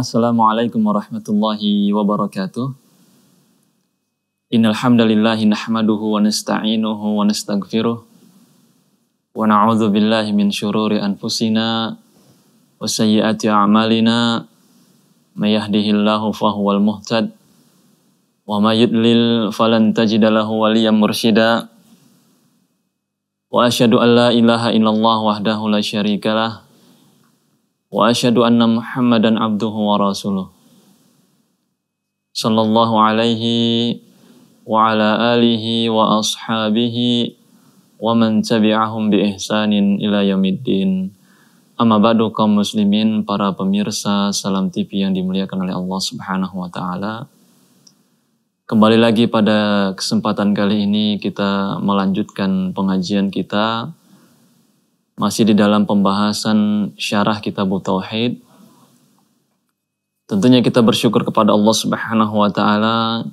Bismillah, Assalamualaikum warahmatullahi wabarakatuh. Innalhamdalillahi nahmaduhu wa nasta'inuhu wa nasta'gfiruh. Wa na'udhu billahi min syururi anfusina wa sayyiyati a'malina. mayahdihillahu fahuwal muhtad. Wa mayudlil falan tajidalahu waliyam mursyida. Wa ashadu an la ilaha illallah wahdahu la syarikalah. واشهد ان محمدا عبده ورسوله صلى الله عليه وعلى اله واصحابه ومن تبعهم باحسان الى يوم الدين Amma ba'du kaum muslimin, para pemirsa Salam TV yang dimuliakan oleh Allah Subhanahu wa taala. Kembali lagi pada kesempatan kali ini kita melanjutkan pengajian kita masih di dalam pembahasan syarah kitab Tauhid. Tentunya kita bersyukur kepada Allah Subhanahu wa taala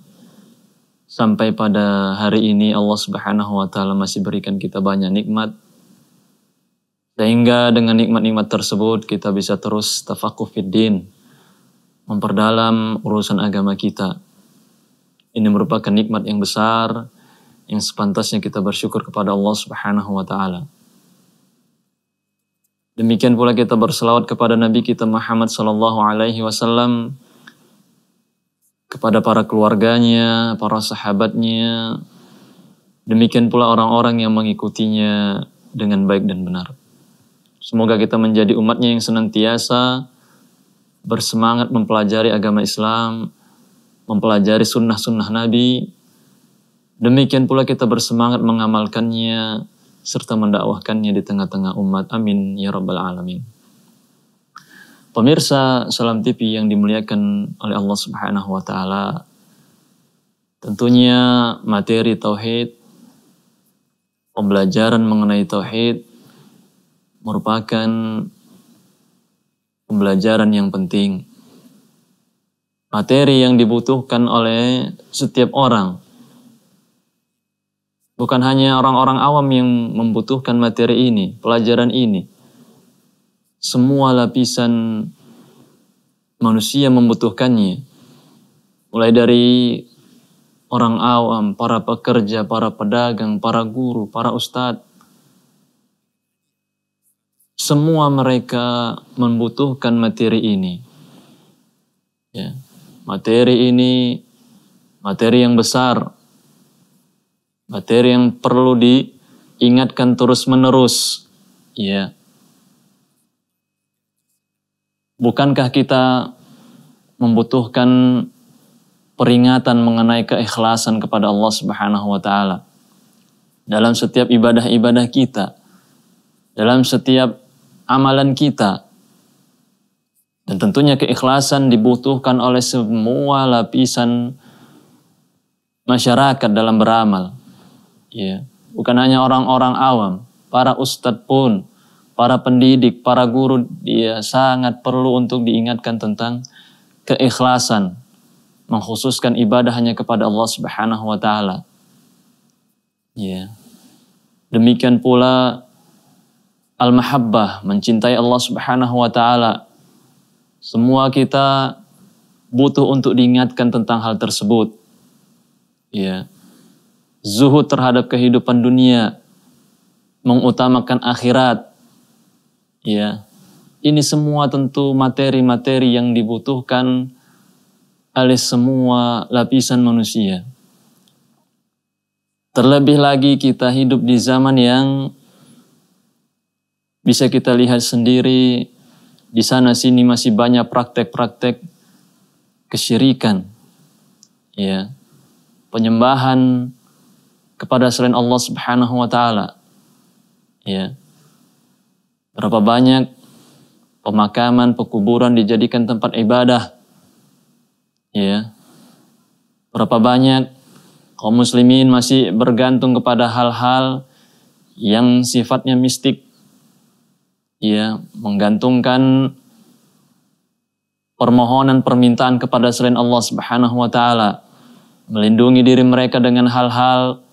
sampai pada hari ini Allah Subhanahu wa taala masih berikan kita banyak nikmat. Sehingga dengan nikmat-nikmat tersebut kita bisa terus tafakuh fitdin memperdalam urusan agama kita. Ini merupakan nikmat yang besar yang sepantasnya kita bersyukur kepada Allah Subhanahu wa taala. Demikian pula kita berselawat kepada Nabi kita Muhammad Sallallahu Alaihi Wasallam, kepada para keluarganya, para sahabatnya, demikian pula orang-orang yang mengikutinya dengan baik dan benar. Semoga kita menjadi umatnya yang senantiasa bersemangat mempelajari agama Islam, mempelajari sunnah-sunnah Nabi. Demikian pula kita bersemangat mengamalkannya, serta mendakwahkannya di tengah-tengah umat. Amin ya rabbal alamin. Pemirsa Salam TV yang dimuliakan oleh Allah Subhanahu wa taala. Tentunya materi tauhid pembelajaran mengenai tauhid merupakan pembelajaran yang penting. Materi yang dibutuhkan oleh setiap orang Bukan hanya orang-orang awam yang membutuhkan materi ini, pelajaran ini. Semua lapisan manusia membutuhkannya. Mulai dari orang awam, para pekerja, para pedagang, para guru, para ustadz. Semua mereka membutuhkan materi ini. Ya, materi ini materi yang besar materi yang perlu diingatkan terus-menerus. Ya. Bukankah kita membutuhkan peringatan mengenai keikhlasan kepada Allah Subhanahu wa taala? Dalam setiap ibadah-ibadah kita, dalam setiap amalan kita. Dan tentunya keikhlasan dibutuhkan oleh semua lapisan masyarakat dalam beramal ya bukan hanya orang-orang awam para ustadz pun para pendidik para guru dia sangat perlu untuk diingatkan tentang keikhlasan mengkhususkan ibadah hanya kepada Allah Subhanahu wa taala ya demikian pula al-mahabbah mencintai Allah Subhanahu wa taala semua kita butuh untuk diingatkan tentang hal tersebut ya zuhud terhadap kehidupan dunia, mengutamakan akhirat. Ya. Ini semua tentu materi-materi yang dibutuhkan oleh semua lapisan manusia. Terlebih lagi kita hidup di zaman yang bisa kita lihat sendiri di sana sini masih banyak praktek-praktek kesyirikan. Ya. Penyembahan kepada selain Allah Subhanahu wa taala. Ya. Berapa banyak pemakaman, pekuburan dijadikan tempat ibadah. Ya. Berapa banyak kaum muslimin masih bergantung kepada hal-hal yang sifatnya mistik. Ya, menggantungkan permohonan permintaan kepada selain Allah Subhanahu wa taala. Melindungi diri mereka dengan hal-hal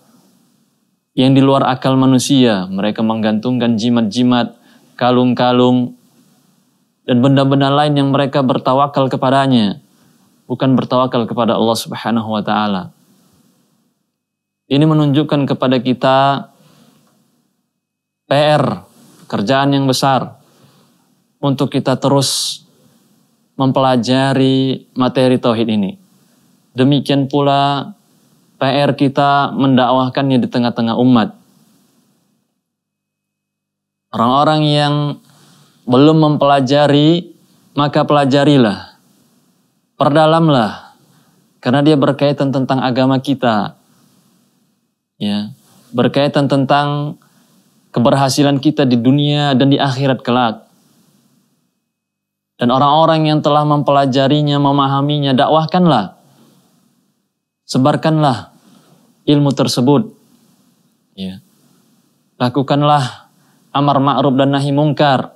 yang di luar akal manusia. Mereka menggantungkan jimat-jimat, kalung-kalung, dan benda-benda lain yang mereka bertawakal kepadanya. Bukan bertawakal kepada Allah subhanahu wa ta'ala. Ini menunjukkan kepada kita PR, kerjaan yang besar. Untuk kita terus mempelajari materi tauhid ini. Demikian pula PR kita mendakwahkannya di tengah-tengah umat. Orang-orang yang belum mempelajari, maka pelajarilah. Perdalamlah. Karena dia berkaitan tentang agama kita. Ya, berkaitan tentang keberhasilan kita di dunia dan di akhirat kelak. Dan orang-orang yang telah mempelajarinya, memahaminya, dakwahkanlah Sebarkanlah ilmu tersebut. Ya. Lakukanlah amar ma'ruf dan nahi mungkar.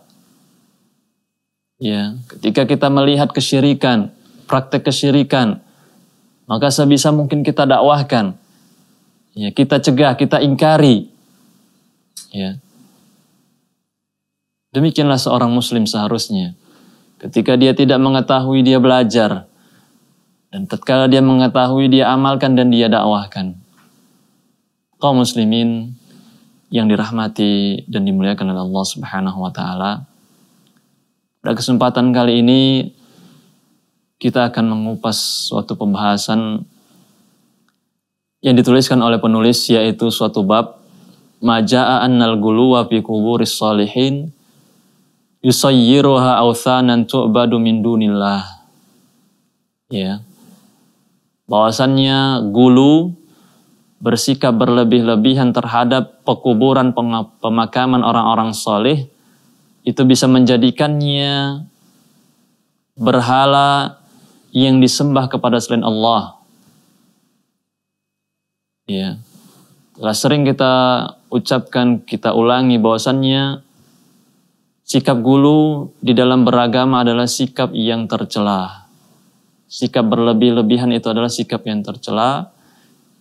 Ya, ketika kita melihat kesyirikan, praktek kesyirikan, maka sebisa mungkin kita dakwahkan. Ya, kita cegah, kita ingkari. Ya. Demikianlah seorang muslim seharusnya. Ketika dia tidak mengetahui, dia belajar. Dan tatkala dia mengetahui, dia amalkan dan dia dakwahkan. Kau muslimin yang dirahmati dan dimuliakan oleh Allah Subhanahu wa taala. Pada kesempatan kali ini kita akan mengupas suatu pembahasan yang dituliskan oleh penulis yaitu suatu bab Maja'a annal guluwa fi kuburis salihin yusayyiruha awthanan tu'badu min dunillah. Ya bahwasannya gulu bersikap berlebih-lebihan terhadap pekuburan pemakaman orang-orang soleh itu bisa menjadikannya berhala yang disembah kepada selain Allah. Ya. Telah sering kita ucapkan, kita ulangi bahwasannya sikap gulu di dalam beragama adalah sikap yang tercelah sikap berlebih-lebihan itu adalah sikap yang tercela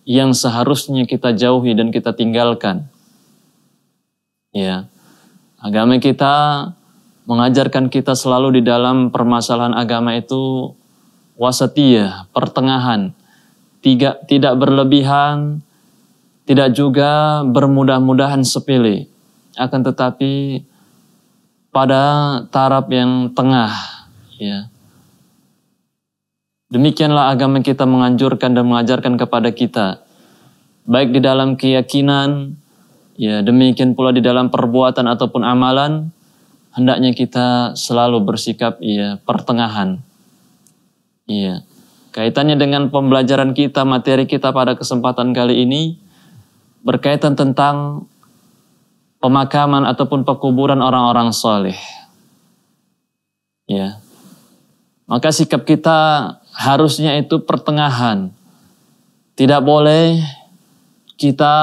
yang seharusnya kita jauhi dan kita tinggalkan. Ya. Agama kita mengajarkan kita selalu di dalam permasalahan agama itu wasatiyah, pertengahan. Tidak tidak berlebihan, tidak juga bermudah-mudahan sepele. Akan tetapi pada taraf yang tengah, ya. Demikianlah agama kita menganjurkan dan mengajarkan kepada kita, baik di dalam keyakinan, ya demikian pula di dalam perbuatan ataupun amalan, hendaknya kita selalu bersikap ya pertengahan. Iya. Kaitannya dengan pembelajaran kita, materi kita pada kesempatan kali ini berkaitan tentang pemakaman ataupun pekuburan orang-orang soleh. Ya. Maka sikap kita harusnya itu pertengahan. Tidak boleh kita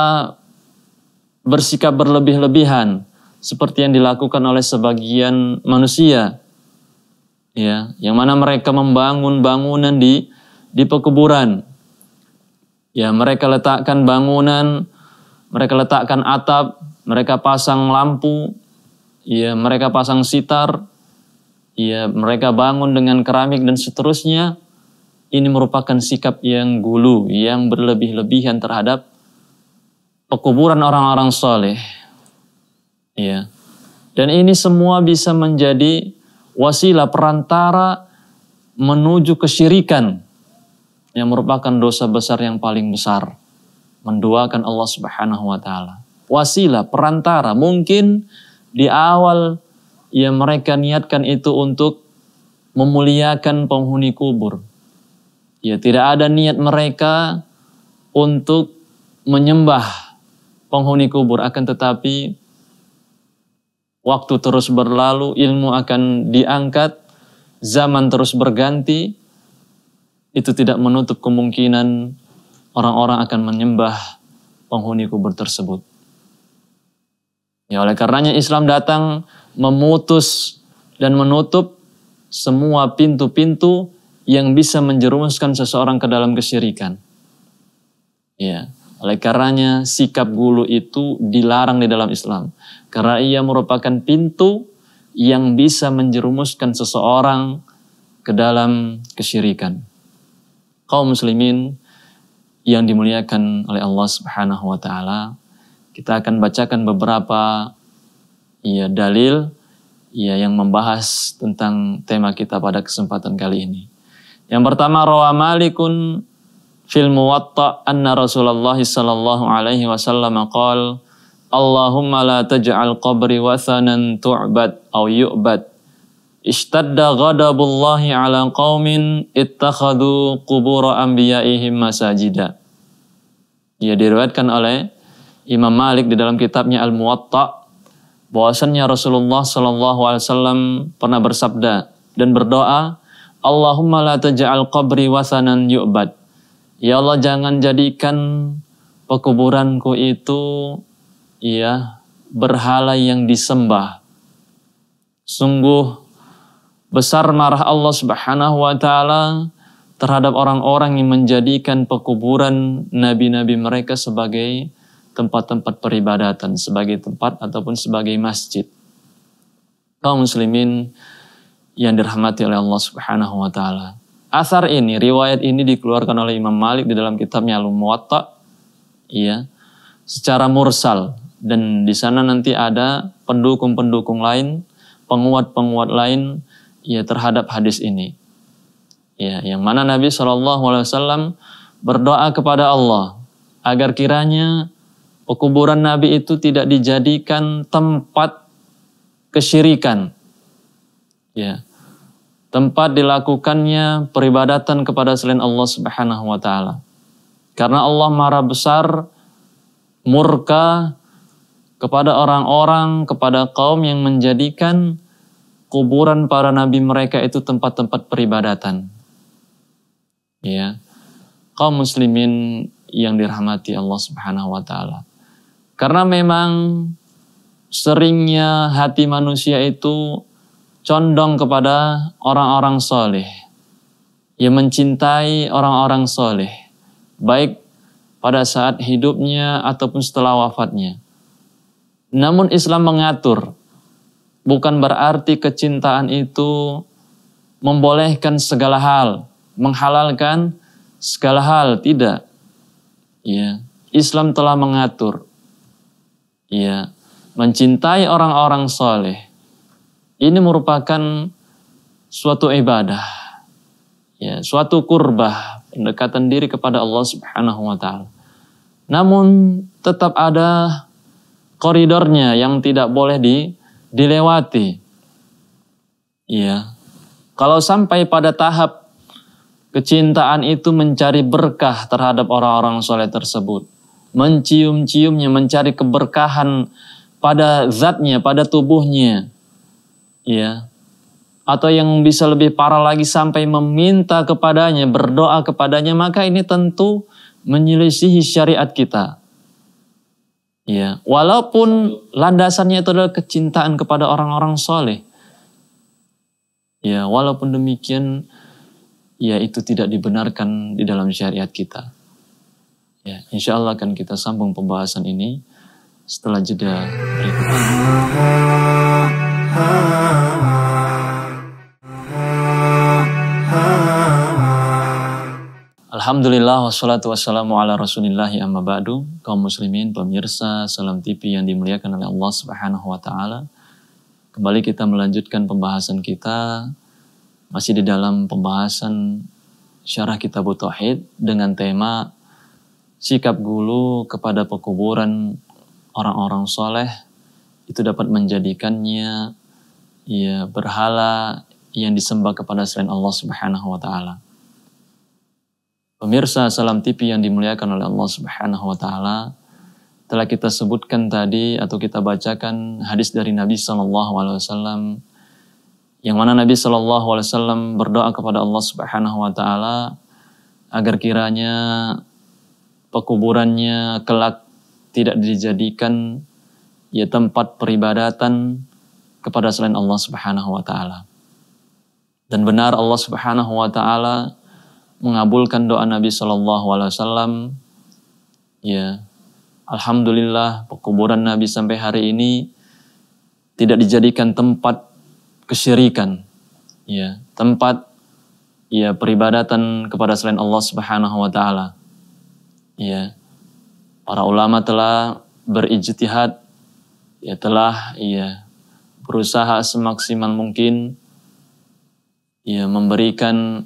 bersikap berlebih-lebihan seperti yang dilakukan oleh sebagian manusia. Ya, yang mana mereka membangun bangunan di di pekuburan. Ya, mereka letakkan bangunan, mereka letakkan atap, mereka pasang lampu, ya, mereka pasang sitar, ya, mereka bangun dengan keramik dan seterusnya ini merupakan sikap yang gulu, yang berlebih-lebihan terhadap pekuburan orang-orang soleh. Ya. Dan ini semua bisa menjadi wasilah perantara menuju kesyirikan yang merupakan dosa besar yang paling besar. Menduakan Allah subhanahu wa ta'ala. Wasilah, perantara. Mungkin di awal yang mereka niatkan itu untuk memuliakan penghuni kubur. Ya, tidak ada niat mereka untuk menyembah penghuni kubur akan tetapi waktu terus berlalu, ilmu akan diangkat, zaman terus berganti. Itu tidak menutup kemungkinan orang-orang akan menyembah penghuni kubur tersebut. Ya, oleh karenanya Islam datang memutus dan menutup semua pintu-pintu yang bisa menjerumuskan seseorang ke dalam kesyirikan. Ya, oleh karenanya sikap gulu itu dilarang di dalam Islam karena ia merupakan pintu yang bisa menjerumuskan seseorang ke dalam kesyirikan. Kaum muslimin yang dimuliakan oleh Allah Subhanahu wa taala, kita akan bacakan beberapa ya dalil ya yang membahas tentang tema kita pada kesempatan kali ini. Yang pertama rawa Malikun fil Muwatta anna Rasulullah sallallahu alaihi wasallam qol Allahumma la taj'al qabri wathanan tu'bad aw yu'bad. Ishtadda ghadabullahi ala qaumin ittakhadhu qubura anbiya'ihim masajida. Ya diriwayatkan oleh Imam Malik di dalam kitabnya Al-Muwatta bahwasannya Rasulullah sallallahu alaihi wasallam pernah bersabda dan berdoa Allahumma la taj'al qabri wasanan yu'bad. Ya Allah jangan jadikan pekuburanku itu ya berhala yang disembah. Sungguh besar marah Allah Subhanahu wa taala terhadap orang-orang yang menjadikan pekuburan nabi-nabi mereka sebagai tempat-tempat peribadatan, sebagai tempat ataupun sebagai masjid. Kaum muslimin yang dirahmati oleh Allah Subhanahu wa taala. Asar ini, riwayat ini dikeluarkan oleh Imam Malik di dalam kitabnya Al-Muwatta ya. Secara mursal dan di sana nanti ada pendukung-pendukung lain, penguat-penguat lain ya terhadap hadis ini. Ya, yang mana Nabi Shallallahu alaihi wasallam berdoa kepada Allah agar kiranya pekuburan Nabi itu tidak dijadikan tempat kesyirikan. Ya tempat dilakukannya peribadatan kepada selain Allah Subhanahu wa taala. Karena Allah marah besar murka kepada orang-orang, kepada kaum yang menjadikan kuburan para nabi mereka itu tempat-tempat peribadatan. Ya. Kaum muslimin yang dirahmati Allah Subhanahu wa taala. Karena memang seringnya hati manusia itu condong kepada orang-orang soleh. Ia mencintai orang-orang soleh, baik pada saat hidupnya ataupun setelah wafatnya. Namun Islam mengatur, bukan berarti kecintaan itu membolehkan segala hal, menghalalkan segala hal, tidak. Ya, Islam telah mengatur. Ya, mencintai orang-orang soleh ini merupakan suatu ibadah, ya, suatu kurbah, pendekatan diri kepada Allah Subhanahu wa taala. Namun tetap ada koridornya yang tidak boleh di, dilewati. Iya. Kalau sampai pada tahap kecintaan itu mencari berkah terhadap orang-orang soleh tersebut. Mencium-ciumnya, mencari keberkahan pada zatnya, pada tubuhnya. Ya. Atau yang bisa lebih parah lagi sampai meminta kepadanya, berdoa kepadanya, maka ini tentu menyelisihi syariat kita. Ya, walaupun landasannya itu adalah kecintaan kepada orang-orang soleh. Ya, walaupun demikian, ya itu tidak dibenarkan di dalam syariat kita. Ya, insya Allah akan kita sambung pembahasan ini setelah jeda berikutnya. Alhamdulillah wassalatu wassalamu ala amma ba'du kaum muslimin pemirsa salam TV yang dimuliakan oleh Allah subhanahu wa ta'ala kembali kita melanjutkan pembahasan kita masih di dalam pembahasan syarah kitab Tauhid dengan tema sikap gulu kepada pekuburan orang-orang soleh itu dapat menjadikannya ya berhala yang disembah kepada selain Allah Subhanahu wa taala. Pemirsa Salam TV yang dimuliakan oleh Allah Subhanahu wa taala, telah kita sebutkan tadi atau kita bacakan hadis dari Nabi Shallallahu alaihi wasallam yang mana Nabi Shallallahu alaihi wasallam berdoa kepada Allah Subhanahu wa taala agar kiranya pekuburannya kelak tidak dijadikan ya tempat peribadatan kepada selain Allah Subhanahu wa taala. Dan benar Allah Subhanahu wa taala mengabulkan doa Nabi Shallallahu alaihi wasallam. Ya. Alhamdulillah pekuburan Nabi sampai hari ini tidak dijadikan tempat kesyirikan. Ya, tempat ya peribadatan kepada selain Allah Subhanahu wa taala. Ya. Para ulama telah berijtihad ya telah ya berusaha semaksimal mungkin ya memberikan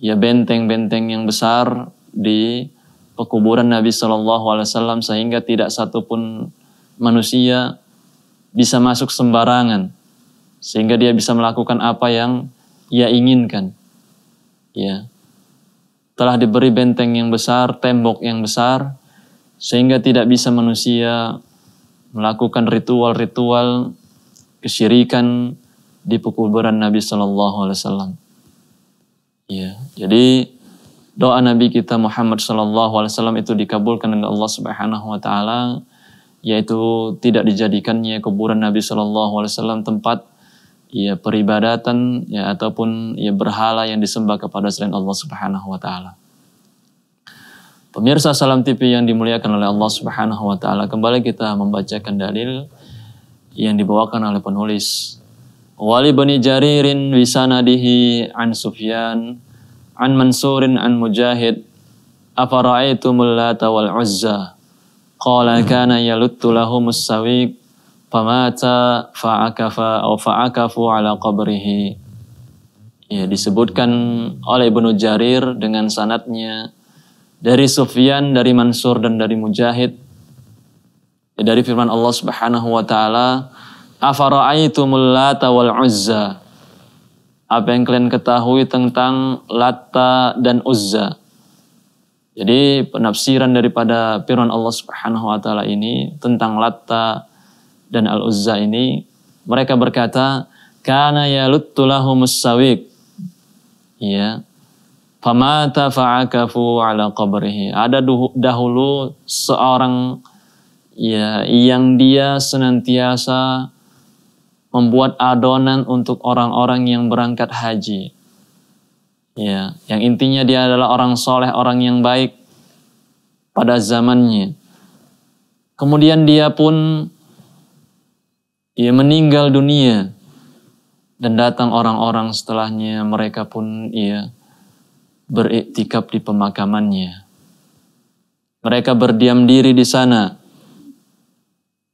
ya benteng-benteng yang besar di pekuburan Nabi Shallallahu Alaihi Wasallam sehingga tidak satupun manusia bisa masuk sembarangan sehingga dia bisa melakukan apa yang ia inginkan ya telah diberi benteng yang besar tembok yang besar sehingga tidak bisa manusia melakukan ritual-ritual kesyirikan di pekuburan Nabi Shallallahu Alaihi Wasallam. Ya, jadi doa Nabi kita Muhammad Shallallahu Alaihi Wasallam itu dikabulkan oleh Allah Subhanahu Wa Taala, yaitu tidak dijadikannya kuburan Nabi Shallallahu Alaihi Wasallam tempat ya peribadatan ya ataupun ya berhala yang disembah kepada selain Allah Subhanahu wa taala. Pemirsa Salam TV yang dimuliakan oleh Allah Subhanahu wa taala, kembali kita membacakan dalil yang dibawakan oleh penulis. Wali bani Jaririn wisanadihi an Sufyan an Mansurin an Mujahid afara'aitumul lata wal uzza qala kana yaluttu lahumus sawiq famata fa'akafa au fa'akafu ala qabrihi ya disebutkan oleh Ibnu Jarir dengan sanatnya dari Sufyan dari Mansur dan dari Mujahid Ya, dari firman Allah Subhanahu wa taala, "Afara'aitumul Lata wal Uzza?" Apa yang kalian ketahui tentang Lata dan Uzza? Jadi penafsiran daripada firman Allah Subhanahu wa taala ini tentang Lata dan Al-Uzza ini mereka berkata, "Kana yaluttu lahum sawik." Ya. Famata fa'akafu ala qabrihi. Ada dahulu seorang ya yang dia senantiasa membuat adonan untuk orang-orang yang berangkat haji. Ya, yang intinya dia adalah orang soleh, orang yang baik pada zamannya. Kemudian dia pun ia ya, meninggal dunia dan datang orang-orang setelahnya mereka pun ia ya, beriktikaf di pemakamannya. Mereka berdiam diri di sana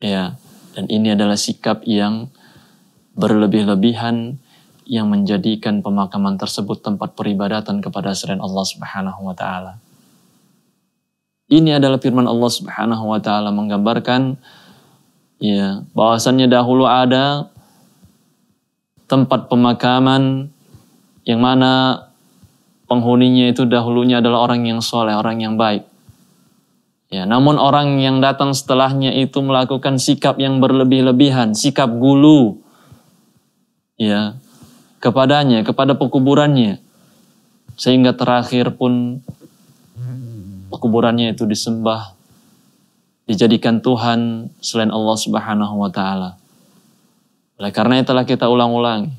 Ya, dan ini adalah sikap yang berlebih-lebihan yang menjadikan pemakaman tersebut tempat peribadatan kepada selain Allah Subhanahu wa taala. Ini adalah firman Allah Subhanahu wa taala menggambarkan ya bahwasannya dahulu ada tempat pemakaman yang mana penghuninya itu dahulunya adalah orang yang soleh, orang yang baik. Ya, namun orang yang datang setelahnya itu melakukan sikap yang berlebih-lebihan, sikap gulu ya kepadanya, kepada pekuburannya. Sehingga terakhir pun pekuburannya itu disembah dijadikan Tuhan selain Allah Subhanahu wa taala. Oleh karena itulah kita ulang-ulang.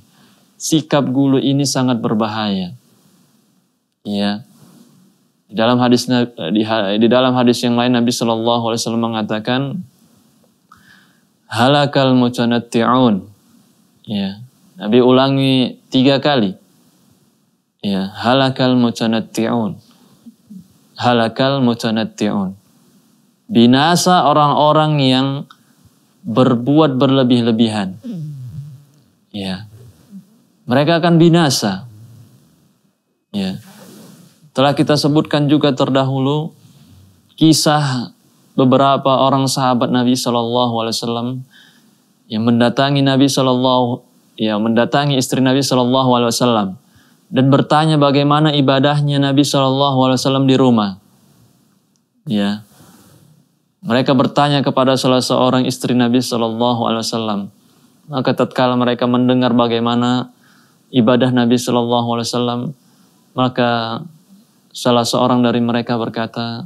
Sikap gulu ini sangat berbahaya. Ya, Eh, di dalam hadis di, di dalam hadis yang lain Nabi Shallallahu Alaihi Wasallam mengatakan halakal mutanatti'un. Ya, Nabi ulangi tiga kali. Ya, halakal mutanatti'un. Halakal mutanatti'un. Binasa orang-orang yang berbuat berlebih-lebihan. Ya. Mereka akan binasa. Ya. Telah kita sebutkan juga terdahulu kisah beberapa orang sahabat Nabi Shallallahu Alaihi Wasallam yang mendatangi Nabi Shallallahu ya mendatangi istri Nabi Shallallahu Alaihi Wasallam dan bertanya bagaimana ibadahnya Nabi Shallallahu Alaihi Wasallam di rumah. Ya, mereka bertanya kepada salah seorang istri Nabi Shallallahu Alaihi Wasallam. Maka tatkala mereka mendengar bagaimana ibadah Nabi Shallallahu Alaihi Wasallam, maka Salah seorang dari mereka berkata,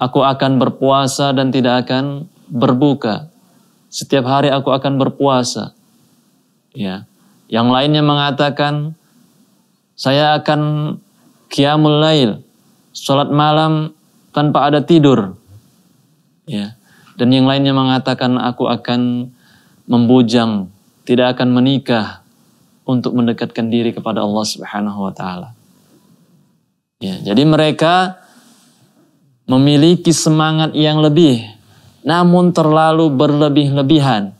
Aku akan berpuasa dan tidak akan berbuka. Setiap hari aku akan berpuasa. Ya. Yang lainnya mengatakan, saya akan kiamulail lail, sholat malam tanpa ada tidur. Ya. Dan yang lainnya mengatakan aku akan membujang, tidak akan menikah untuk mendekatkan diri kepada Allah Subhanahu wa taala. Ya, jadi mereka memiliki semangat yang lebih, namun terlalu berlebih-lebihan.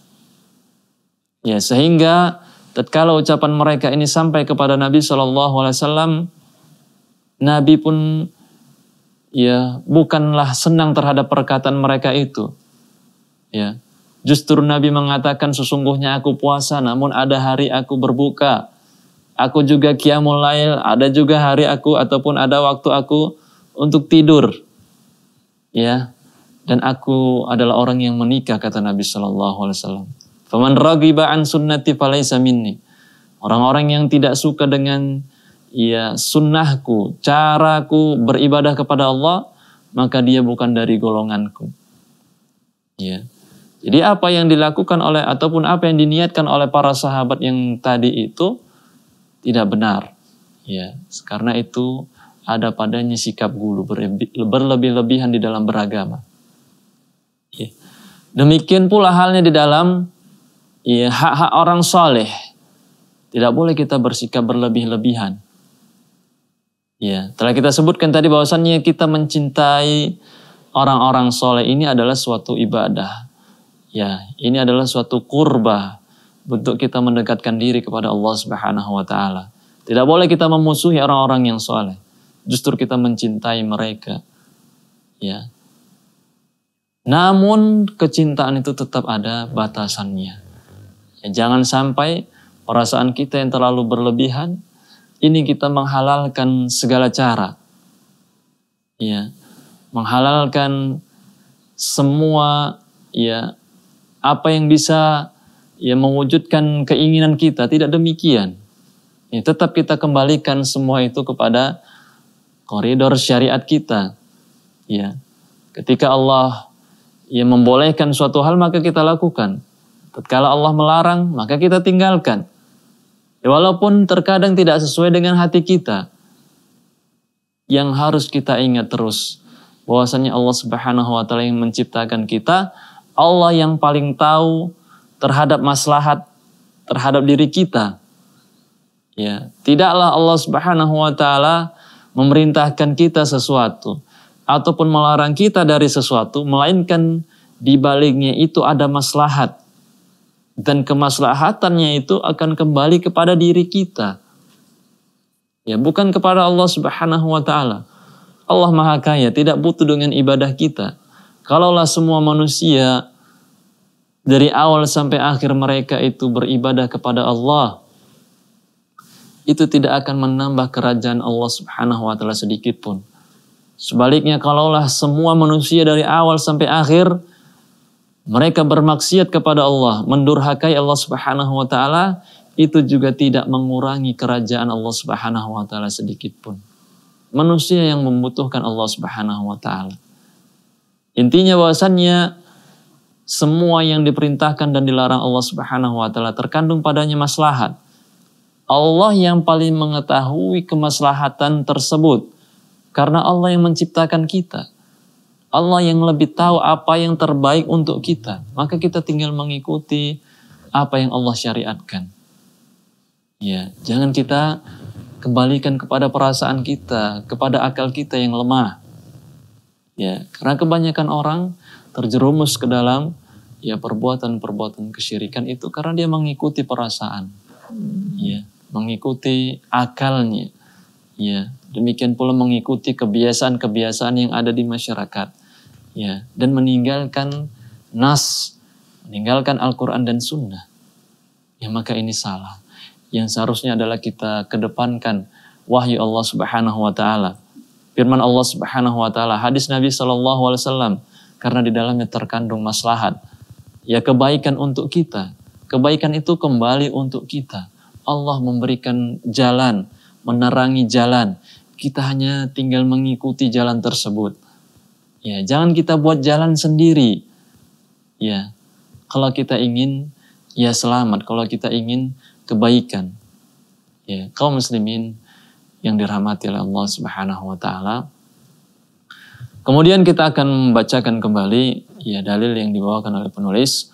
Ya, sehingga tatkala ucapan mereka ini sampai kepada Nabi Shallallahu Alaihi Wasallam, Nabi pun ya bukanlah senang terhadap perkataan mereka itu. Ya, justru Nabi mengatakan sesungguhnya aku puasa, namun ada hari aku berbuka. Aku juga qiyamul lail, ada juga hari aku ataupun ada waktu aku untuk tidur. Ya. Dan aku adalah orang yang menikah kata Nabi sallallahu alaihi wasallam. Faman ragiba an sunnati samini minni. Orang-orang yang tidak suka dengan ya sunnahku, caraku beribadah kepada Allah, maka dia bukan dari golonganku. Ya. Jadi apa yang dilakukan oleh ataupun apa yang diniatkan oleh para sahabat yang tadi itu tidak benar. Ya, karena itu ada padanya sikap gulu berlebih-lebihan di dalam beragama. Ya. Demikian pula halnya di dalam hak ya, hak-hak orang soleh. Tidak boleh kita bersikap berlebih-lebihan. Ya, telah kita sebutkan tadi bahwasannya kita mencintai orang-orang soleh ini adalah suatu ibadah. Ya, ini adalah suatu kurba untuk kita mendekatkan diri kepada Allah Subhanahu wa taala. Tidak boleh kita memusuhi orang-orang yang soleh. Justru kita mencintai mereka. Ya. Namun kecintaan itu tetap ada batasannya. Ya, jangan sampai perasaan kita yang terlalu berlebihan ini kita menghalalkan segala cara. Ya. Menghalalkan semua ya apa yang bisa yang mewujudkan keinginan kita. Tidak demikian. Ya, tetap kita kembalikan semua itu kepada koridor syariat kita. Ya, ketika Allah ya membolehkan suatu hal maka kita lakukan. Tatkala Allah melarang maka kita tinggalkan. Ya, walaupun terkadang tidak sesuai dengan hati kita. Yang harus kita ingat terus bahwasanya Allah Subhanahu wa taala yang menciptakan kita, Allah yang paling tahu terhadap maslahat terhadap diri kita. Ya, tidaklah Allah Subhanahu wa taala memerintahkan kita sesuatu ataupun melarang kita dari sesuatu melainkan di baliknya itu ada maslahat dan kemaslahatannya itu akan kembali kepada diri kita. Ya, bukan kepada Allah Subhanahu wa taala. Allah Maha Kaya tidak butuh dengan ibadah kita. Kalaulah semua manusia dari awal sampai akhir mereka itu beribadah kepada Allah. Itu tidak akan menambah kerajaan Allah subhanahu wa ta'ala sedikit pun. Sebaliknya kalaulah semua manusia dari awal sampai akhir mereka bermaksiat kepada Allah, mendurhakai Allah Subhanahu wa taala, itu juga tidak mengurangi kerajaan Allah Subhanahu wa taala sedikit pun. Manusia yang membutuhkan Allah Subhanahu wa taala. Intinya bahwasannya semua yang diperintahkan dan dilarang Allah Subhanahu wa taala terkandung padanya maslahat. Allah yang paling mengetahui kemaslahatan tersebut karena Allah yang menciptakan kita. Allah yang lebih tahu apa yang terbaik untuk kita. Maka kita tinggal mengikuti apa yang Allah syariatkan. Ya, jangan kita kembalikan kepada perasaan kita, kepada akal kita yang lemah. Ya, karena kebanyakan orang terjerumus ke dalam ya perbuatan-perbuatan kesyirikan itu karena dia mengikuti perasaan. Ya, mengikuti akalnya. Ya, demikian pula mengikuti kebiasaan-kebiasaan yang ada di masyarakat. Ya, dan meninggalkan nas, meninggalkan Al-Qur'an dan Sunnah. Ya maka ini salah. Yang seharusnya adalah kita kedepankan wahyu Allah Subhanahu wa taala. Firman Allah Subhanahu wa taala, hadis Nabi sallallahu alaihi wasallam, karena di dalamnya terkandung maslahat. Ya kebaikan untuk kita. Kebaikan itu kembali untuk kita. Allah memberikan jalan, menerangi jalan. Kita hanya tinggal mengikuti jalan tersebut. Ya, jangan kita buat jalan sendiri. Ya. Kalau kita ingin ya selamat, kalau kita ingin kebaikan. Ya, kaum muslimin yang dirahmati oleh Allah Subhanahu wa taala, Kemudian kita akan membacakan kembali ya dalil yang dibawakan oleh penulis.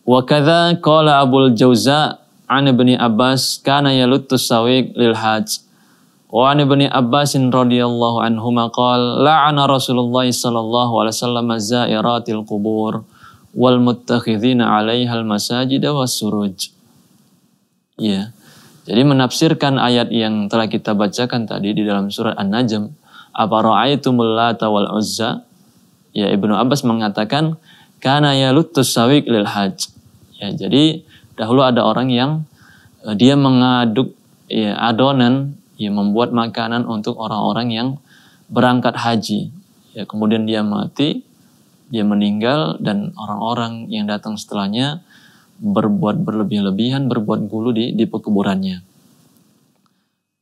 Wa kadza qala Abul Jauza an Ibnu Abbas kana yalutus sawiq lil hajj. Wa an Ibnu Abbas radhiyallahu anhuma qala la'ana Rasulullah sallallahu alaihi wasallam zairatil qubur wal muttakhidhina 'alaihal masajida was suruj. Ya. Jadi menafsirkan ayat yang telah kita bacakan tadi di dalam surat An-Najm apa ra'aitumul lata wal uzza? Ya Ibnu Abbas mengatakan karena ya lutus sawik lil haj. Ya, jadi dahulu ada orang yang e, dia mengaduk ya, adonan, ya, membuat makanan untuk orang-orang yang berangkat haji. Ya, kemudian dia mati, dia meninggal dan orang-orang yang datang setelahnya berbuat berlebih-lebihan, berbuat gulu di, di pekuburannya.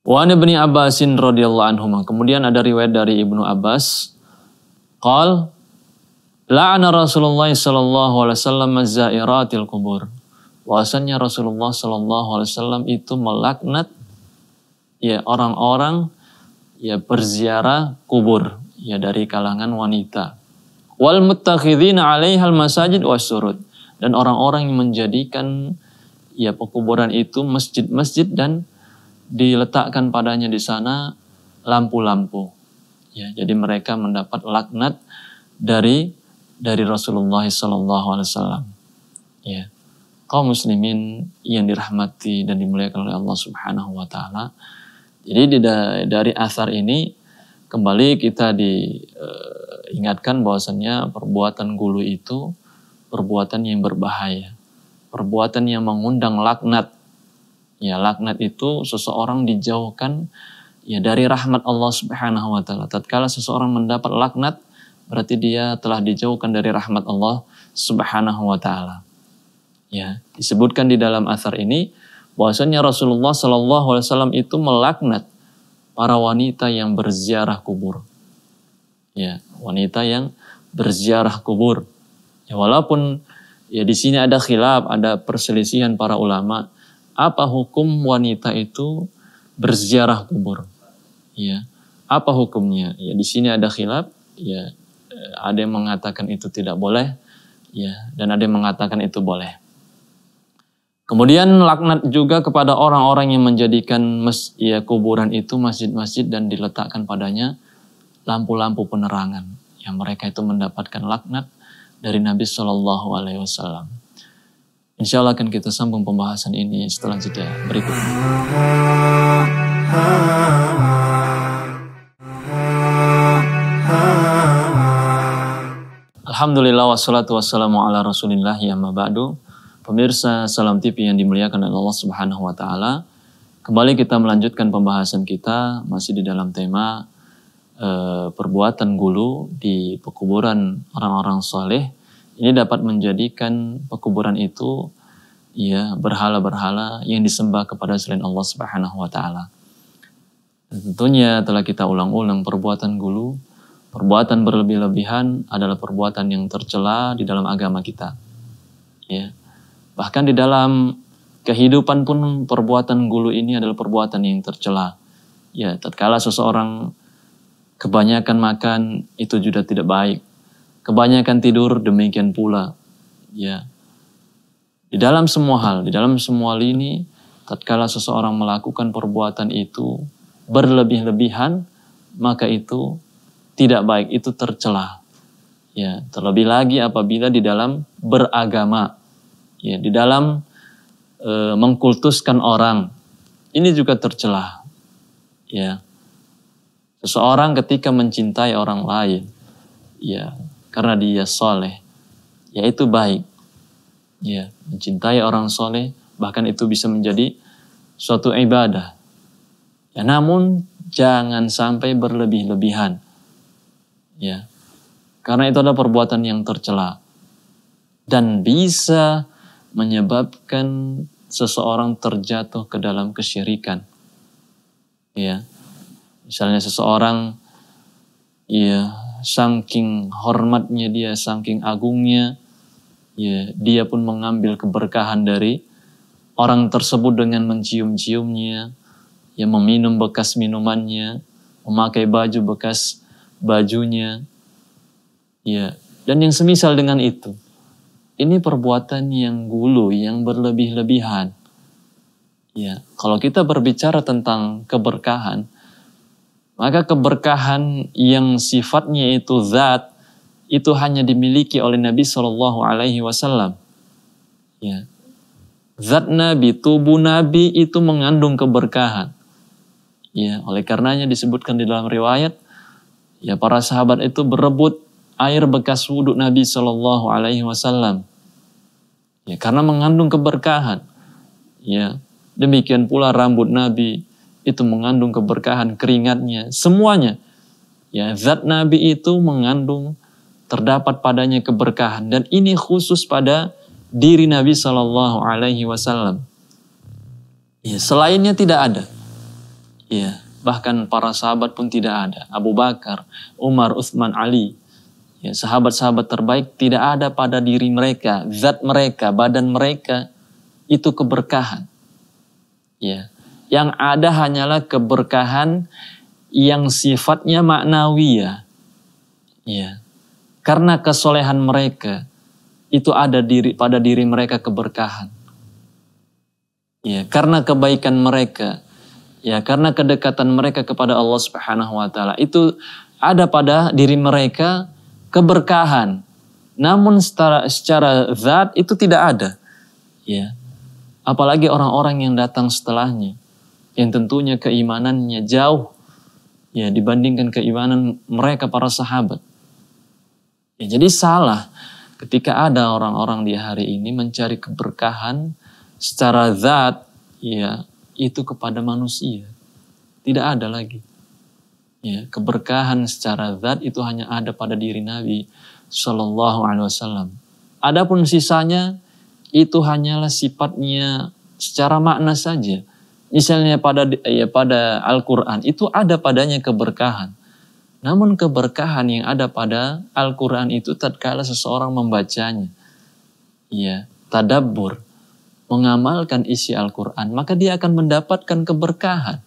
Wan ibni Abbasin radhiyallahu anhuma. Kemudian ada riwayat dari Ibnu Abbas. Qal la'ana Rasulullah sallallahu alaihi wasallam zairatil kubur. Bahwasanya Rasulullah sallallahu alaihi wasallam itu melaknat ya orang-orang ya berziarah kubur ya dari kalangan wanita. Wal muttakhidhina 'alaihal masajid wasurud dan orang-orang yang menjadikan ya pekuburan itu masjid-masjid dan diletakkan padanya di sana lampu-lampu. Ya, jadi mereka mendapat laknat dari dari Rasulullah SAW. Ya. Kaum muslimin yang dirahmati dan dimuliakan oleh Allah Subhanahu wa taala. Jadi dari asar ini kembali kita diingatkan eh, e, bahwasannya perbuatan gulu itu perbuatan yang berbahaya, perbuatan yang mengundang laknat Ya, laknat itu seseorang dijauhkan ya dari rahmat Allah Subhanahu wa taala. Tatkala seseorang mendapat laknat, berarti dia telah dijauhkan dari rahmat Allah Subhanahu wa taala. Ya, disebutkan di dalam asar ini bahwasanya Rasulullah Shallallahu alaihi wasallam itu melaknat para wanita yang berziarah kubur. Ya, wanita yang berziarah kubur. Ya, walaupun ya di sini ada khilaf, ada perselisihan para ulama apa hukum wanita itu berziarah kubur? Ya, apa hukumnya? Ya, di sini ada khilaf. Ya, eh, ada yang mengatakan itu tidak boleh. Ya, dan ada yang mengatakan itu boleh. Kemudian laknat juga kepada orang-orang yang menjadikan mes, ya, kuburan itu masjid-masjid dan diletakkan padanya lampu-lampu penerangan. Yang mereka itu mendapatkan laknat dari Nabi Shallallahu Alaihi Wasallam. Insya Allah akan kita sambung pembahasan ini setelah jeda berikut. Alhamdulillah wassalatu wassalamu ala rasulillah ya mabadu. Pemirsa Salam TV yang dimuliakan oleh Allah Subhanahu wa taala. Kembali kita melanjutkan pembahasan kita masih di dalam tema e, perbuatan gulu di pekuburan orang-orang soleh ini dapat menjadikan pekuburan itu ya berhala-berhala yang disembah kepada selain Allah Subhanahu wa taala. Tentunya telah kita ulang-ulang perbuatan gulu, perbuatan berlebih-lebihan adalah perbuatan yang tercela di dalam agama kita. Ya. Bahkan di dalam kehidupan pun perbuatan gulu ini adalah perbuatan yang tercela. Ya, tatkala seseorang kebanyakan makan itu juga tidak baik kebanyakan tidur demikian pula ya di dalam semua hal di dalam semua lini tatkala seseorang melakukan perbuatan itu berlebih-lebihan maka itu tidak baik itu tercelah. ya terlebih lagi apabila di dalam beragama ya di dalam e, mengkultuskan orang ini juga tercelah. ya seseorang ketika mencintai orang lain ya karena dia soleh, yaitu baik. Ya, mencintai orang soleh, bahkan itu bisa menjadi suatu ibadah. Ya, namun jangan sampai berlebih-lebihan. Ya, karena itu adalah perbuatan yang tercela dan bisa menyebabkan seseorang terjatuh ke dalam kesyirikan. Ya, misalnya seseorang ya saking hormatnya dia, saking agungnya, ya dia pun mengambil keberkahan dari orang tersebut dengan mencium-ciumnya, ya meminum bekas minumannya, memakai baju bekas bajunya, ya dan yang semisal dengan itu. Ini perbuatan yang gulu, yang berlebih-lebihan. Ya, kalau kita berbicara tentang keberkahan, maka keberkahan yang sifatnya itu zat itu hanya dimiliki oleh Nabi Shallallahu Alaihi Wasallam. Ya. Zat Nabi, tubuh Nabi itu mengandung keberkahan. Ya, oleh karenanya disebutkan di dalam riwayat, ya para sahabat itu berebut air bekas wudhu Nabi Shallallahu Alaihi Wasallam. Ya, karena mengandung keberkahan. Ya, demikian pula rambut Nabi, itu mengandung keberkahan keringatnya, semuanya. Ya, zat Nabi itu mengandung terdapat padanya keberkahan dan ini khusus pada diri Nabi saw Alaihi Wasallam. Ya, selainnya tidak ada. Ya, bahkan para sahabat pun tidak ada. Abu Bakar, Umar, Utsman, Ali, ya, sahabat-sahabat terbaik tidak ada pada diri mereka, zat mereka, badan mereka itu keberkahan. Ya, yang ada hanyalah keberkahan yang sifatnya maknawi ya. Ya. Karena kesolehan mereka itu ada diri pada diri mereka keberkahan. Ya, karena kebaikan mereka, ya karena kedekatan mereka kepada Allah Subhanahu wa taala itu ada pada diri mereka keberkahan. Namun secara secara zat itu tidak ada. Ya. Apalagi orang-orang yang datang setelahnya yang tentunya keimanannya jauh ya dibandingkan keimanan mereka para sahabat. Ya, jadi salah ketika ada orang-orang di hari ini mencari keberkahan secara zat ya itu kepada manusia. Tidak ada lagi. Ya, keberkahan secara zat itu hanya ada pada diri Nabi Shallallahu alaihi wasallam. Adapun sisanya itu hanyalah sifatnya secara makna saja misalnya pada ya pada Al-Qur'an itu ada padanya keberkahan. Namun keberkahan yang ada pada Al-Qur'an itu tatkala seseorang membacanya. Ya, tadabur, mengamalkan isi Al-Qur'an, maka dia akan mendapatkan keberkahan.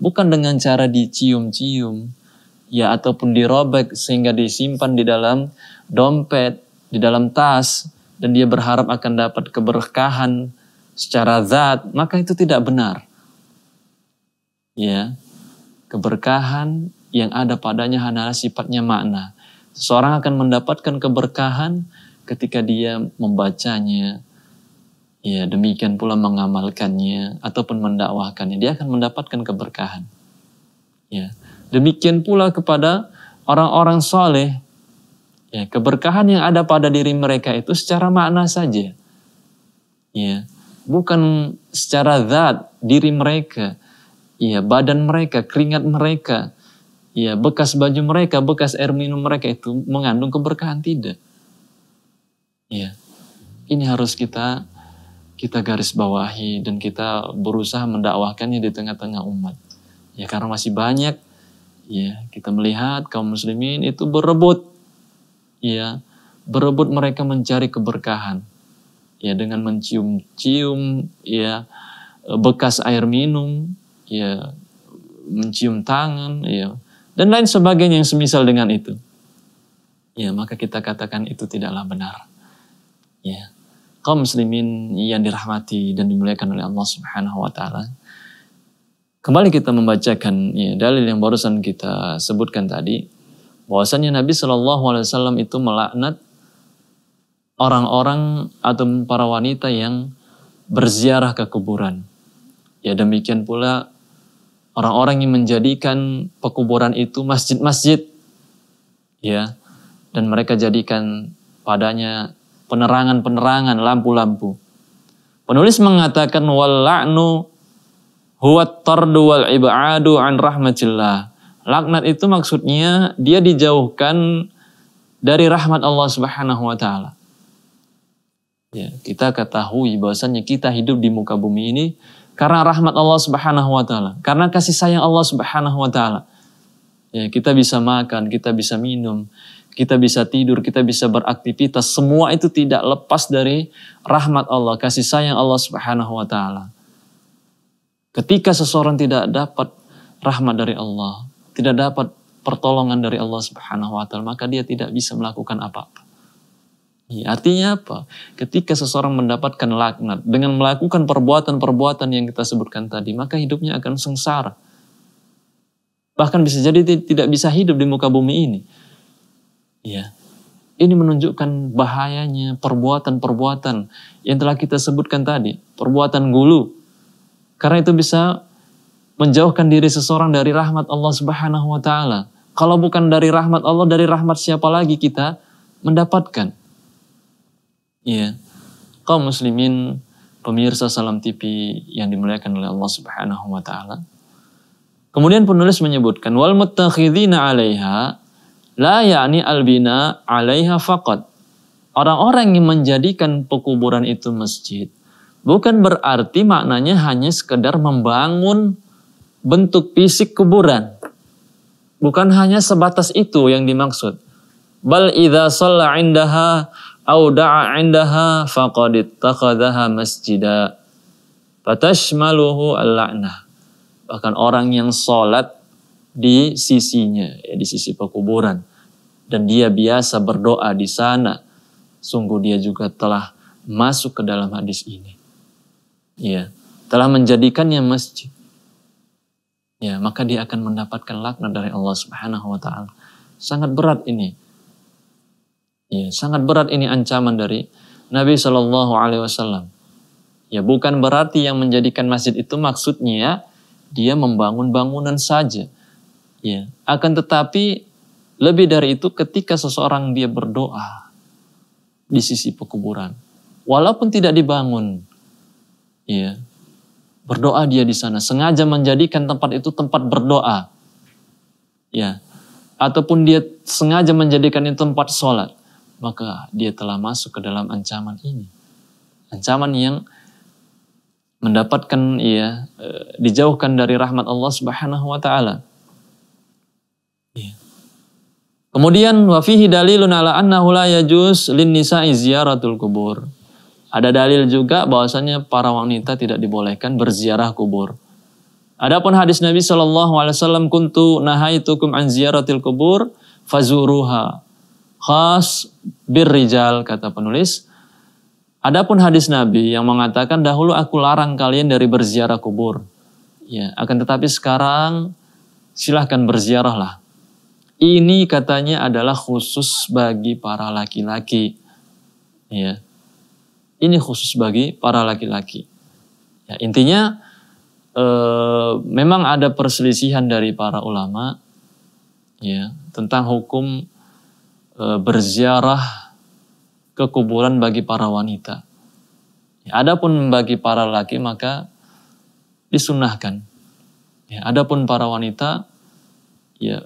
Bukan dengan cara dicium-cium, ya ataupun dirobek sehingga disimpan di dalam dompet, di dalam tas dan dia berharap akan dapat keberkahan secara zat, maka itu tidak benar ya keberkahan yang ada padanya hanyalah sifatnya makna. Seseorang akan mendapatkan keberkahan ketika dia membacanya, ya demikian pula mengamalkannya ataupun mendakwahkannya. Dia akan mendapatkan keberkahan. Ya. Demikian pula kepada orang-orang soleh, ya keberkahan yang ada pada diri mereka itu secara makna saja. Ya, bukan secara zat diri mereka, ya badan mereka, keringat mereka, ya bekas baju mereka, bekas air minum mereka itu mengandung keberkahan tidak. Ya. Ini harus kita kita garis bawahi dan kita berusaha mendakwahkannya di tengah-tengah umat. Ya karena masih banyak ya kita melihat kaum muslimin itu berebut ya berebut mereka mencari keberkahan ya dengan mencium-cium ya bekas air minum ya mencium tangan, ya dan lain sebagainya yang semisal dengan itu. Ya, maka kita katakan itu tidaklah benar. Ya. Kaum muslimin yang dirahmati dan dimuliakan oleh Allah Subhanahu wa taala. Kembali kita membacakan ya, dalil yang barusan kita sebutkan tadi bahwasanya Nabi Shallallahu alaihi wasallam itu melaknat orang-orang atau para wanita yang berziarah ke kuburan. Ya demikian pula orang-orang yang menjadikan pekuburan itu masjid-masjid ya dan mereka jadikan padanya penerangan-penerangan lampu-lampu penulis mengatakan wallanu la'nu huwa tardu wal ibadu an rahmatillah laknat itu maksudnya dia dijauhkan dari rahmat Allah Subhanahu wa taala ya kita ketahui bahwasanya kita hidup di muka bumi ini karena rahmat Allah Subhanahu wa taala, karena kasih sayang Allah Subhanahu wa taala. Ya, kita bisa makan, kita bisa minum, kita bisa tidur, kita bisa beraktivitas, semua itu tidak lepas dari rahmat Allah, kasih sayang Allah Subhanahu wa taala. Ketika seseorang tidak dapat rahmat dari Allah, tidak dapat pertolongan dari Allah Subhanahu wa taala, maka dia tidak bisa melakukan apa-apa. Ya, artinya apa? Ketika seseorang mendapatkan laknat dengan melakukan perbuatan-perbuatan yang kita sebutkan tadi, maka hidupnya akan sengsara. Bahkan bisa jadi tidak bisa hidup di muka bumi ini. Ya. Ini menunjukkan bahayanya perbuatan-perbuatan yang telah kita sebutkan tadi, perbuatan gulu. Karena itu bisa menjauhkan diri seseorang dari rahmat Allah Subhanahu wa taala. Kalau bukan dari rahmat Allah, dari rahmat siapa lagi kita mendapatkan? Iya. Kaum muslimin, pemirsa Salam TV yang dimuliakan oleh Allah Subhanahu wa taala. Kemudian penulis menyebutkan wal muttakhidina 'alaiha la ya'ni albina 'alaiha faqat. Orang-orang yang menjadikan pekuburan itu masjid bukan berarti maknanya hanya sekedar membangun bentuk fisik kuburan. Bukan hanya sebatas itu yang dimaksud. Bal idza shalla 'indaha al bahkan orang yang sholat di sisinya ya, di sisi pekuburan dan dia biasa berdoa di sana sungguh dia juga telah masuk ke dalam hadis ini ya telah menjadikannya masjid ya maka dia akan mendapatkan laknat dari Allah Subhanahu wa taala sangat berat ini Ya, sangat berat ini ancaman dari Nabi Shallallahu Alaihi Wasallam. Ya bukan berarti yang menjadikan masjid itu maksudnya ya, dia membangun bangunan saja. Ya, akan tetapi lebih dari itu ketika seseorang dia berdoa di sisi pekuburan, walaupun tidak dibangun, ya berdoa dia di sana sengaja menjadikan tempat itu tempat berdoa, ya ataupun dia sengaja menjadikan itu tempat sholat, maka dia telah masuk ke dalam ancaman ini. Ancaman yang mendapatkan ya, dijauhkan dari rahmat Allah Subhanahu wa taala. Kemudian wa fihi dalilun ala annahu la yajuz lin nisa'i ziyaratul kubur. Ada dalil juga bahwasanya para wanita tidak dibolehkan berziarah kubur. Adapun hadis Nabi Shallallahu alaihi wasallam kuntu nahaitukum an ziyaratil kubur fazuruha khas birrijal kata penulis. Adapun hadis Nabi yang mengatakan dahulu aku larang kalian dari berziarah kubur. Ya, akan tetapi sekarang silahkan berziarahlah. Ini katanya adalah khusus bagi para laki-laki. Ya. Ini khusus bagi para laki-laki. Ya, intinya e, memang ada perselisihan dari para ulama ya tentang hukum Eh, berziarah ke kuburan bagi para wanita. Ya, adapun bagi para laki maka disunahkan. Ya, adapun para wanita ya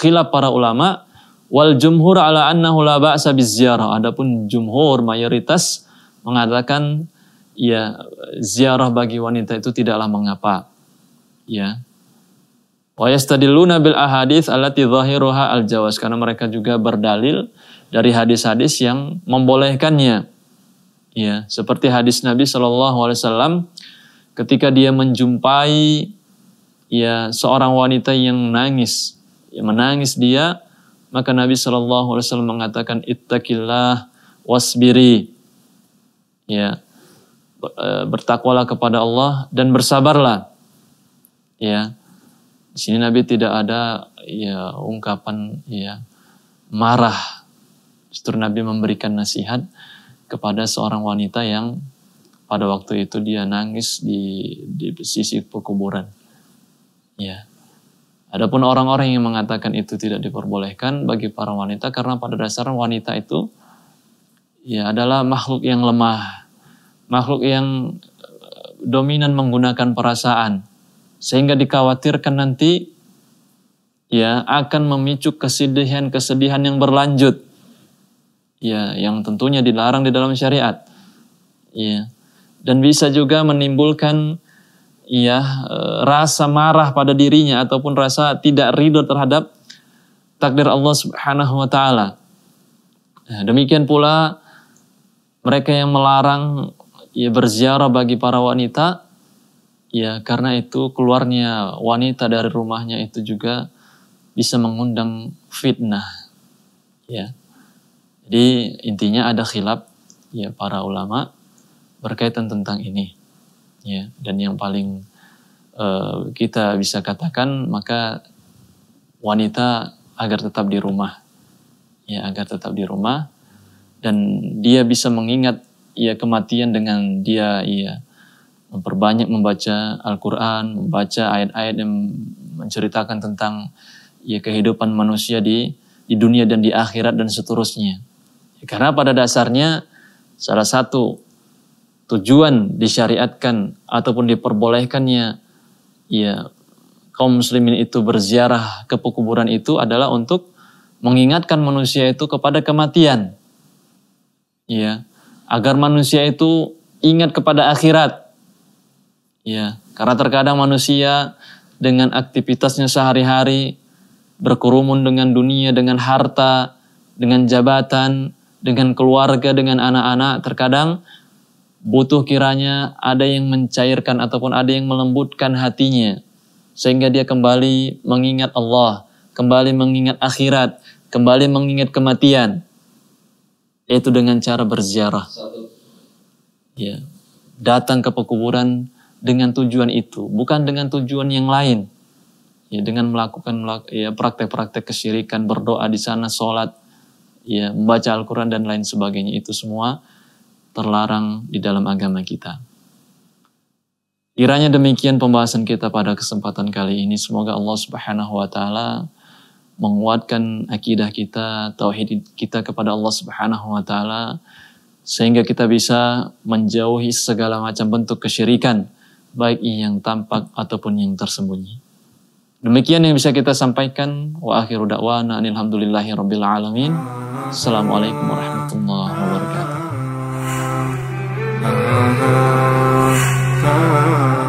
khilaf para ulama wal jumhur ala annahu la ba'sa ziarah. Adapun jumhur mayoritas mengatakan ya ziarah bagi wanita itu tidaklah mengapa. Ya, Wa bil ahadits allati zahiruha al jawaz karena mereka juga berdalil dari hadis-hadis yang membolehkannya. Ya, seperti hadis Nabi Shallallahu alaihi wasallam ketika dia menjumpai ya seorang wanita yang nangis, ya, menangis dia, maka Nabi Shallallahu alaihi wasallam mengatakan ittaqillah wasbiri. Ya. Eh, bertakwalah kepada Allah dan bersabarlah. Ya di sini Nabi tidak ada ya ungkapan ya marah. Justru Nabi memberikan nasihat kepada seorang wanita yang pada waktu itu dia nangis di di sisi pekuburan. Ya. Adapun orang-orang yang mengatakan itu tidak diperbolehkan bagi para wanita karena pada dasarnya wanita itu ya adalah makhluk yang lemah, makhluk yang eh, dominan menggunakan perasaan. Sehingga dikhawatirkan nanti ya akan memicu kesedihan-kesedihan yang berlanjut. Ya, yang tentunya dilarang di dalam syariat. Ya. Dan bisa juga menimbulkan ya e, rasa marah pada dirinya ataupun rasa tidak ridho terhadap takdir Allah Subhanahu wa taala. Nah, demikian pula mereka yang melarang ya berziarah bagi para wanita Ya, karena itu keluarnya wanita dari rumahnya itu juga bisa mengundang fitnah. Ya. Jadi intinya ada khilaf ya para ulama berkaitan tentang ini. Ya, dan yang paling uh, kita bisa katakan maka wanita agar tetap di rumah. Ya, agar tetap di rumah dan dia bisa mengingat ya kematian dengan dia ya memperbanyak membaca Al-Quran, membaca ayat-ayat yang menceritakan tentang ya kehidupan manusia di di dunia dan di akhirat dan seterusnya. Ya, karena pada dasarnya salah satu tujuan disyariatkan ataupun diperbolehkannya ya kaum muslimin itu berziarah ke pekuburan itu adalah untuk mengingatkan manusia itu kepada kematian. Ya, agar manusia itu ingat kepada akhirat Ya, karena terkadang manusia dengan aktivitasnya sehari-hari berkerumun dengan dunia, dengan harta, dengan jabatan, dengan keluarga, dengan anak-anak, terkadang butuh kiranya ada yang mencairkan ataupun ada yang melembutkan hatinya sehingga dia kembali mengingat Allah, kembali mengingat akhirat, kembali mengingat kematian. Yaitu dengan cara berziarah. Ya. Datang ke pekuburan dengan tujuan itu, bukan dengan tujuan yang lain. Ya, dengan melakukan ya, praktek-praktek kesyirikan, berdoa di sana, sholat, ya, membaca Al-Quran dan lain sebagainya itu semua terlarang di dalam agama kita. Kiranya demikian pembahasan kita pada kesempatan kali ini. Semoga Allah Subhanahu wa taala menguatkan akidah kita, tauhid kita kepada Allah Subhanahu wa taala sehingga kita bisa menjauhi segala macam bentuk kesyirikan baik yang tampak ataupun yang tersembunyi. Demikian yang bisa kita sampaikan. Wa akhiru da'wana alhamdulillahi rabbil alamin. Assalamualaikum warahmatullahi wabarakatuh. Ah, ah, ah,